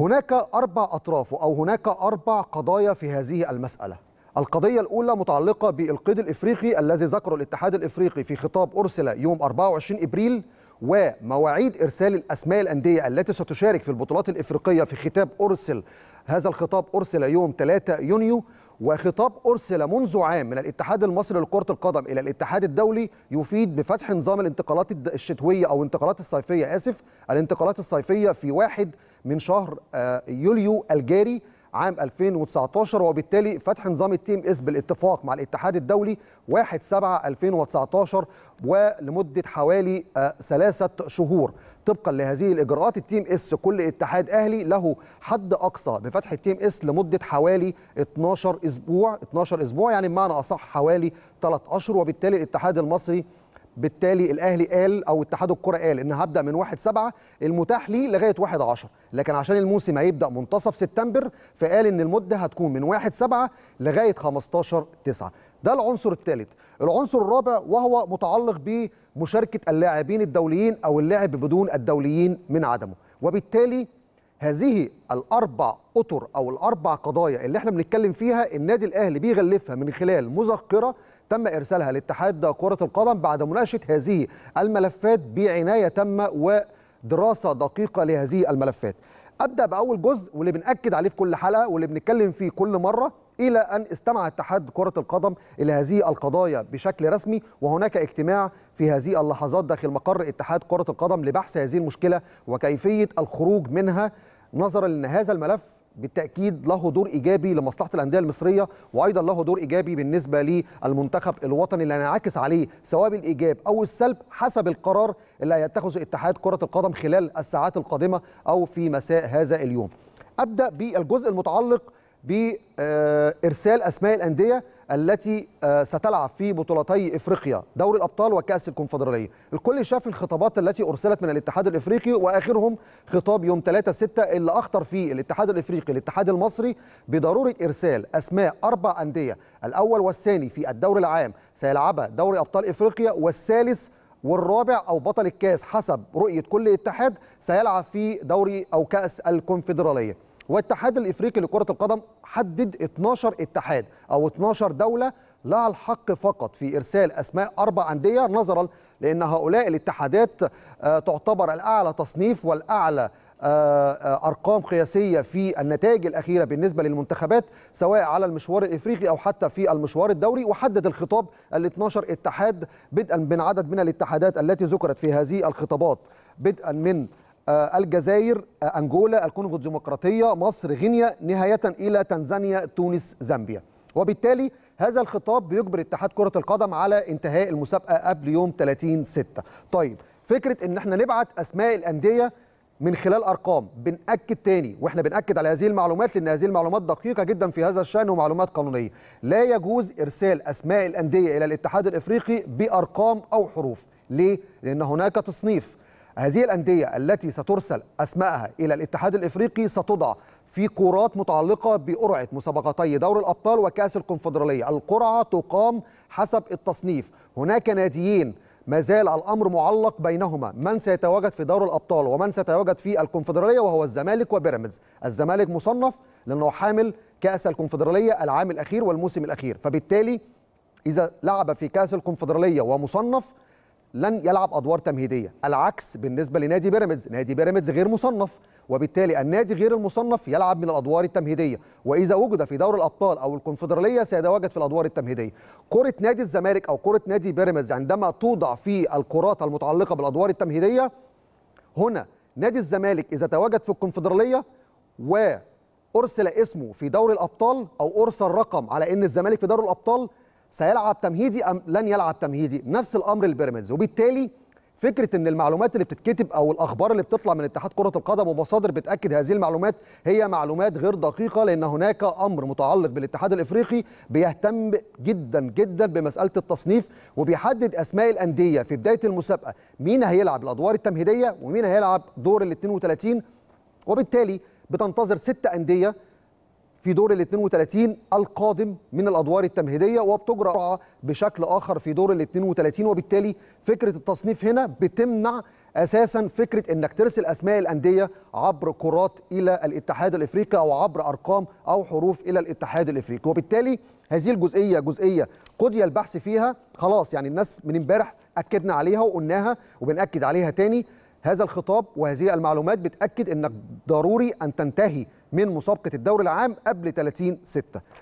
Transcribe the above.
هناك أربع أطراف أو هناك أربع قضايا في هذه المسألة القضية الأولى متعلقة بالقيد الإفريقي الذي ذكره الاتحاد الإفريقي في خطاب أرسل يوم 24 إبريل ومواعيد إرسال الأسماء الأندية التي ستشارك في البطولات الإفريقية في خطاب أرسل هذا الخطاب أرسل يوم 3 يونيو وخطاب أرسل منذ عام من الاتحاد المصري لكرة القدم إلى الاتحاد الدولي يفيد بفتح نظام الانتقالات الشتوية أو انتقالات الصيفية آسف الانتقالات الصيفية في 1 من شهر آه، يوليو الجاري عام 2019 وبالتالي فتح نظام التيم اس بالاتفاق مع الاتحاد الدولي 1 7 2019 ولمده حوالي آه، ثلاثه شهور طبقا لهذه الاجراءات التيم اس كل اتحاد اهلي له حد اقصى بفتح التيم اس لمده حوالي 12 اسبوع 12 اسبوع يعني بمعنى اصح حوالي 3 اشهر وبالتالي الاتحاد المصري بالتالي الاهلي قال او اتحاد الكره قال ان هبدا من 1 7 المتاح لي لغايه 1 10 لكن عشان الموسم هيبدا منتصف سبتمبر فقال ان المده هتكون من 1 7 لغايه 15 9 ده العنصر الثالث العنصر الرابع وهو متعلق بمشاركه اللاعبين الدوليين او اللعب بدون الدوليين من عدمه وبالتالي هذه الاربع اطر او الاربع قضايا اللي احنا بنتكلم فيها النادي الاهلي بيغلفها من خلال مذكره تم إرسالها لاتحاد كرة القدم بعد مناقشة هذه الملفات بعناية تامة ودراسة دقيقة لهذه الملفات أبدأ بأول جزء واللي بنأكد عليه في كل حلقة واللي بنتكلم فيه كل مرة إلى أن استمع اتحاد كرة القدم إلى هذه القضايا بشكل رسمي وهناك اجتماع في هذه اللحظات داخل مقر اتحاد كرة القدم لبحث هذه المشكلة وكيفية الخروج منها نظرا لأن هذا الملف بالتاكيد له دور ايجابي لمصلحه الانديه المصريه وايضا له دور ايجابي بالنسبه للمنتخب الوطني اللي هينعكس عليه سواء بالايجاب او السلب حسب القرار اللي هيتخذه اتحاد كره القدم خلال الساعات القادمه او في مساء هذا اليوم. ابدا بالجزء المتعلق بارسال اسماء الانديه التي آه، ستلعب في بطولتي افريقيا دوري الابطال وكاس الكونفدراليه الكل شاف الخطابات التي ارسلت من الاتحاد الافريقي واخرهم خطاب يوم 3 6 اللي اخطر فيه الاتحاد الافريقي الاتحاد المصري بضروره ارسال اسماء اربع انديه الاول والثاني في الدوري العام سيلعبها دوري ابطال افريقيا والثالث والرابع او بطل الكاس حسب رؤيه كل اتحاد سيلعب في دوري او كاس الكونفدراليه والاتحاد الافريقي لكره القدم حدد 12 اتحاد او 12 دوله لها الحق فقط في ارسال اسماء اربع انديه نظرا لان هؤلاء الاتحادات آه، تعتبر الاعلى تصنيف والاعلى آه، آه، ارقام قياسيه في النتائج الاخيره بالنسبه للمنتخبات سواء على المشوار الافريقي او حتى في المشوار الدوري وحدد الخطاب ال 12 اتحاد بدءا من عدد من الاتحادات التي ذكرت في هذه الخطابات بدءا من آه، الجزائر آه، أنجولا الكونغو الديمقراطية مصر غينيا نهاية إلى تنزانيا تونس زامبيا وبالتالي هذا الخطاب بيجبر اتحاد كرة القدم على انتهاء المسابقة قبل يوم 30 6 طيب فكرة ان احنا نبعت اسماء الاندية من خلال ارقام بنأكد تاني واحنا بنأكد على هذه المعلومات لان هذه المعلومات دقيقة جدا في هذا الشأن ومعلومات قانونية لا يجوز ارسال اسماء الاندية الى الاتحاد الافريقي بارقام او حروف ليه؟ لان هناك تصنيف هذه الأندية التي سترسل أسماءها إلى الاتحاد الإفريقي ستضع في قرات متعلقة بقرعة مسابقتي دور الأبطال وكأس الكونفدرالية القرعة تقام حسب التصنيف هناك ناديين ما زال الأمر معلق بينهما من سيتواجد في دور الأبطال ومن سيتواجد في الكونفدرالية وهو الزمالك وبيراميدز الزمالك مصنف لأنه حامل كأس الكونفدرالية العام الأخير والموسم الأخير فبالتالي إذا لعب في كأس الكونفدرالية ومصنف لن يلعب ادوار تمهيديه العكس بالنسبه لنادي بيراميدز نادي بيراميدز غير مصنف وبالتالي النادي غير المصنف يلعب من الادوار التمهيديه واذا وجد في دوري الابطال او الكونفدراليه سيتواجد في الادوار التمهيديه كره نادي الزمالك او كره نادي بيراميدز عندما توضع في الكرات المتعلقه بالادوار التمهيديه هنا نادي الزمالك اذا تواجد في الكونفدراليه وارسل اسمه في دوري الابطال او ارسل رقم على ان الزمالك في دوري الابطال سيلعب تمهيدي ام لن يلعب تمهيدي نفس الامر البيراميدز وبالتالي فكره ان المعلومات اللي بتتكتب او الاخبار اللي بتطلع من اتحاد كره القدم ومصادر بتاكد هذه المعلومات هي معلومات غير دقيقه لان هناك امر متعلق بالاتحاد الافريقي بيهتم جدا جدا بمساله التصنيف وبيحدد اسماء الانديه في بدايه المسابقه مين هيلعب الادوار التمهيديه ومين هيلعب دور ال 32 وبالتالي بتنتظر ست انديه في دور ال 32 القادم من الادوار التمهيديه وبتجرى بشكل اخر في دور ال 32 وبالتالي فكره التصنيف هنا بتمنع اساسا فكره انك ترسل اسماء الانديه عبر كرات الى الاتحاد الافريقي او عبر ارقام او حروف الى الاتحاد الافريقي وبالتالي هذه الجزئيه جزئيه قضي البحث فيها خلاص يعني الناس من امبارح اكدنا عليها وقلناها وبناكد عليها تاني هذا الخطاب وهذه المعلومات بتاكد انك ضروري ان تنتهي من مسابقه الدوري العام قبل 30 6